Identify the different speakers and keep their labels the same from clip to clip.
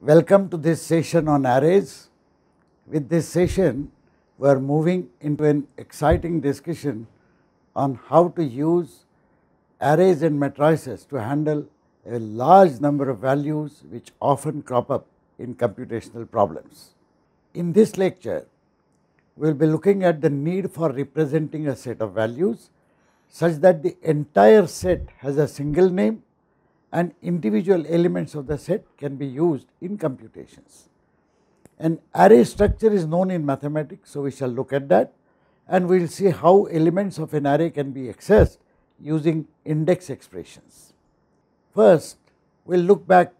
Speaker 1: Welcome to this session on arrays. With this session, we are moving into an exciting discussion on how to use arrays and matrices to handle a large number of values which often crop up in computational problems. In this lecture, we will be looking at the need for representing a set of values such that the entire set has a single name and individual elements of the set can be used in computations. An array structure is known in mathematics, so we shall look at that and we will see how elements of an array can be accessed using index expressions. First, we will look back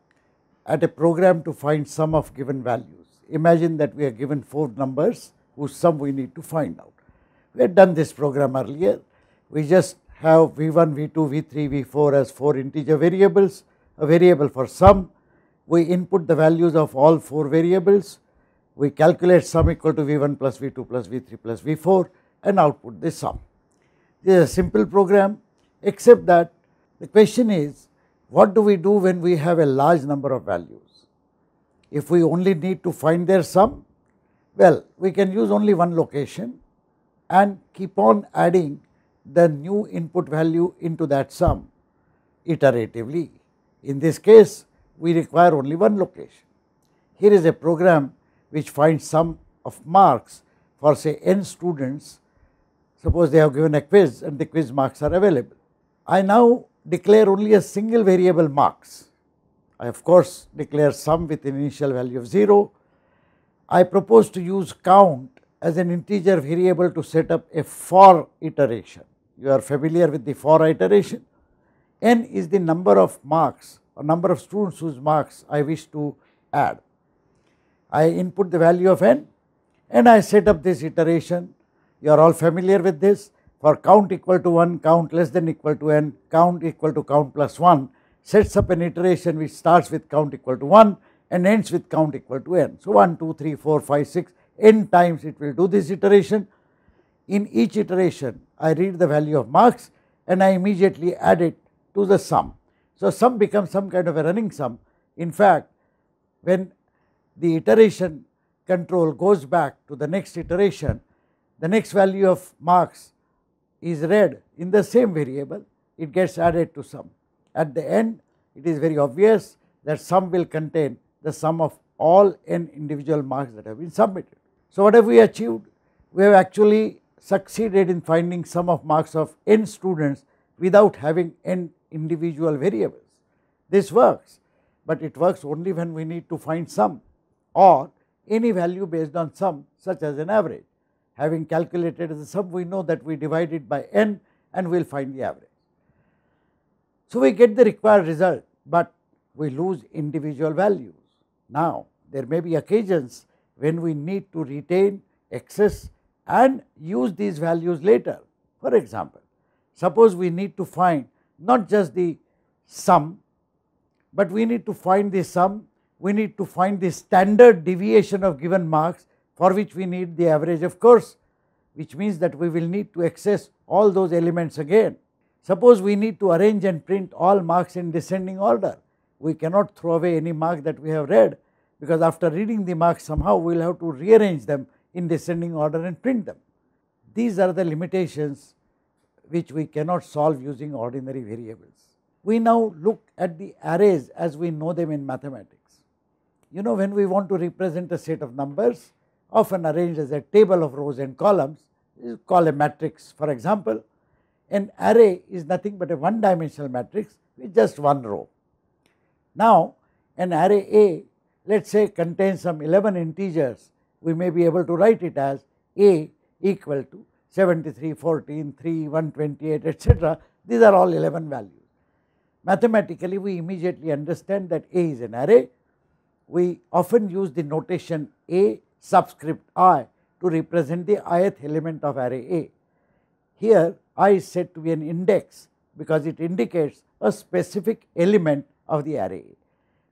Speaker 1: at a program to find sum of given values. Imagine that we are given 4 numbers whose sum we need to find out. We had done this program earlier. We just have v1, v2, v3, v4 as 4 integer variables, a variable for sum. We input the values of all 4 variables. We calculate sum equal to v1 plus v2 plus v3 plus v4 and output the sum. This is a simple program except that the question is what do we do when we have a large number of values? If we only need to find their sum, well we can use only one location and keep on adding the new input value into that sum iteratively. In this case, we require only one location. Here is a program which finds sum of marks for say n students. Suppose they have given a quiz and the quiz marks are available. I now declare only a single variable marks. I of course declare sum with an initial value of 0. I propose to use count as an integer variable to set up a for iteration you are familiar with the for iteration. N is the number of marks or number of students whose marks I wish to add. I input the value of N and I set up this iteration. You are all familiar with this for count equal to 1, count less than equal to N, count equal to count plus 1 sets up an iteration which starts with count equal to 1 and ends with count equal to N. So 1, 2, 3, 4, 5, 6, N times it will do this iteration in each iteration I read the value of marks and I immediately add it to the sum. So, sum becomes some kind of a running sum. In fact, when the iteration control goes back to the next iteration, the next value of marks is read in the same variable, it gets added to sum. At the end, it is very obvious that sum will contain the sum of all n individual marks that have been submitted. So, what have we achieved? We have actually succeeded in finding sum of marks of n students without having n individual variables. This works, but it works only when we need to find sum or any value based on sum such as an average. Having calculated the sum, we know that we divide it by n and we will find the average. So, we get the required result, but we lose individual values. Now, there may be occasions when we need to retain excess and use these values later. For example, suppose we need to find not just the sum, but we need to find the sum, we need to find the standard deviation of given marks for which we need the average of course, which means that we will need to access all those elements again. Suppose we need to arrange and print all marks in descending order. We cannot throw away any mark that we have read because after reading the marks somehow we will have to rearrange them in descending order and print them. These are the limitations which we cannot solve using ordinary variables. We now look at the arrays as we know them in mathematics. You know when we want to represent a set of numbers often arranged as a table of rows and columns is called a matrix for example an array is nothing but a one dimensional matrix with just one row. Now an array A let us say contains some 11 integers we may be able to write it as A equal to 73, 14, 3, 128 etc. These are all 11 values. Mathematically we immediately understand that A is an array. We often use the notation A subscript i to represent the ith element of array A. Here i is said to be an index because it indicates a specific element of the array.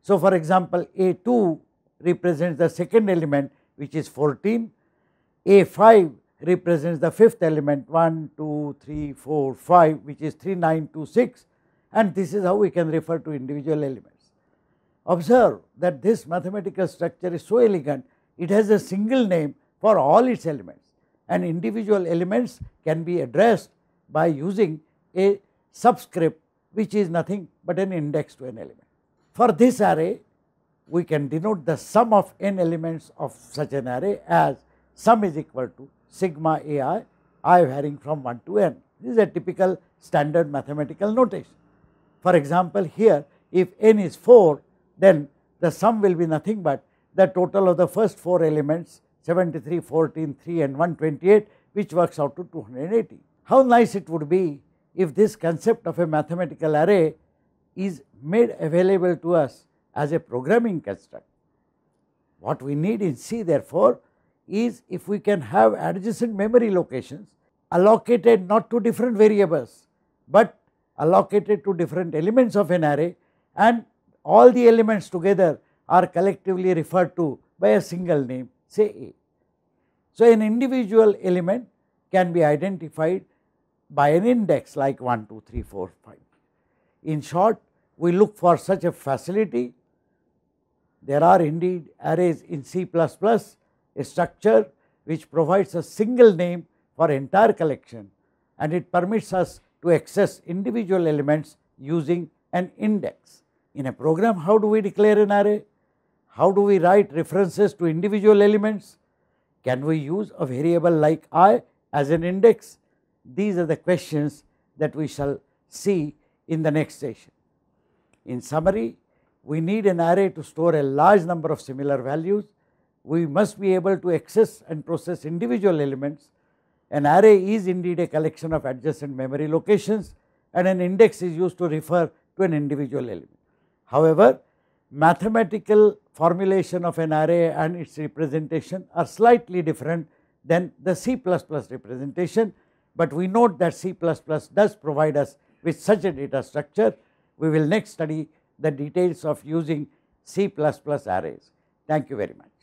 Speaker 1: So, for example, A2 represents the second element which is 14. A5 represents the fifth element 1, 2, 3, 4, 5 which is 3, 9, 2, 6 and this is how we can refer to individual elements. Observe that this mathematical structure is so elegant, it has a single name for all its elements and individual elements can be addressed by using a subscript which is nothing but an index to an element. For this array we can denote the sum of n elements of such an array as sum is equal to sigma ai i varying from 1 to n. This is a typical standard mathematical notation. For example, here if n is 4 then the sum will be nothing but the total of the first 4 elements 73, 14, 3 and 128 which works out to 280. How nice it would be if this concept of a mathematical array is made available to us as a programming construct. What we need in C therefore is if we can have adjacent memory locations allocated not to different variables, but allocated to different elements of an array and all the elements together are collectively referred to by a single name say A. So, an individual element can be identified by an index like 1, 2, 3, 4, 5. In short, we look for such a facility there are indeed arrays in C++, a structure which provides a single name for entire collection and it permits us to access individual elements using an index. In a program, how do we declare an array? How do we write references to individual elements? Can we use a variable like i as an index? These are the questions that we shall see in the next session. In summary, we need an array to store a large number of similar values. We must be able to access and process individual elements. An array is indeed a collection of adjacent memory locations and an index is used to refer to an individual element. However, mathematical formulation of an array and its representation are slightly different than the C++ representation, but we note that C++ does provide us with such a data structure. We will next study the details of using C++ arrays. Thank you very much.